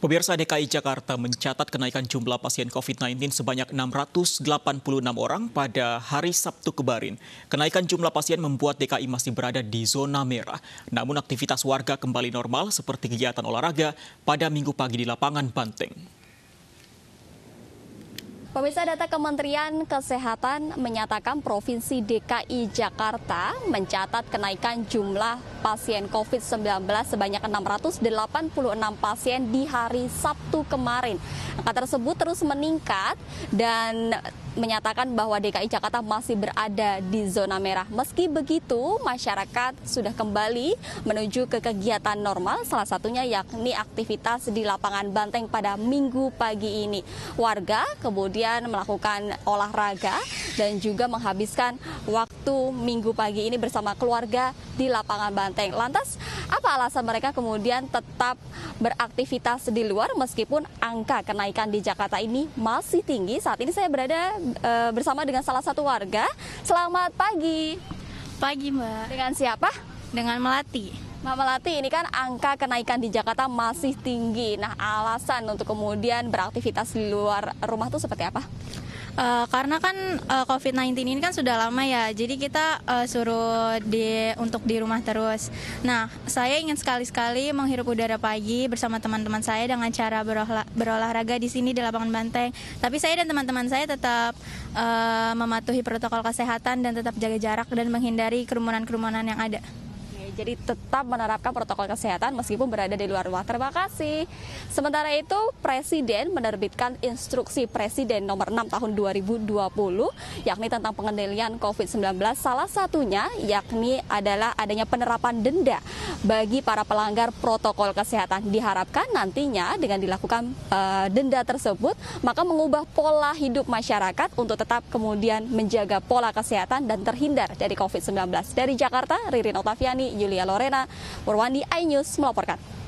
Pemirsa DKI Jakarta mencatat kenaikan jumlah pasien COVID-19 sebanyak 686 orang pada hari Sabtu kemarin. Kenaikan jumlah pasien membuat DKI masih berada di zona merah. Namun aktivitas warga kembali normal seperti kegiatan olahraga pada minggu pagi di lapangan Banteng. Pemirsa data Kementerian Kesehatan menyatakan Provinsi DKI Jakarta mencatat kenaikan jumlah pasien COVID-19 sebanyak 686 pasien di hari Sabtu kemarin. Angka tersebut terus meningkat dan menyatakan bahwa DKI Jakarta masih berada di zona merah. Meski begitu, masyarakat sudah kembali menuju ke kegiatan normal, salah satunya yakni aktivitas di lapangan Banteng pada minggu pagi ini. Warga kemudian kemudian melakukan olahraga dan juga menghabiskan waktu minggu pagi ini bersama keluarga di lapangan Banteng. Lantas apa alasan mereka kemudian tetap beraktivitas di luar meskipun angka kenaikan di Jakarta ini masih tinggi? Saat ini saya berada e, bersama dengan salah satu warga. Selamat pagi. Pagi, Mbak. Dengan siapa? Dengan Melati. Mbak Melati, ini kan angka kenaikan di Jakarta masih tinggi. Nah, alasan untuk kemudian beraktivitas di luar rumah itu seperti apa? Uh, karena kan uh, eh, COVID-19 ini kan sudah lama ya, jadi kita uh, suruh di untuk di rumah terus. Nah, saya ingin sekali-sekali menghirup udara pagi bersama teman-teman saya dengan cara berolah, berolahraga di sini di lapangan banteng. Tapi saya dan teman-teman saya tetap uh, mematuhi protokol kesehatan dan tetap jaga jarak dan menghindari kerumunan-kerumunan yang ada. Jadi tetap menerapkan protokol kesehatan meskipun berada di luar rumah. Terima kasih. Sementara itu, Presiden menerbitkan instruksi Presiden nomor 6 tahun 2020 yakni tentang pengendalian COVID-19. Salah satunya yakni adalah adanya penerapan denda bagi para pelanggar protokol kesehatan. Diharapkan nantinya dengan dilakukan uh, denda tersebut maka mengubah pola hidup masyarakat untuk tetap kemudian menjaga pola kesehatan dan terhindar dari COVID-19. Dari Jakarta, Ririn Otaviani, Yuli Julia Lorena, Purwandi iNews melaporkan.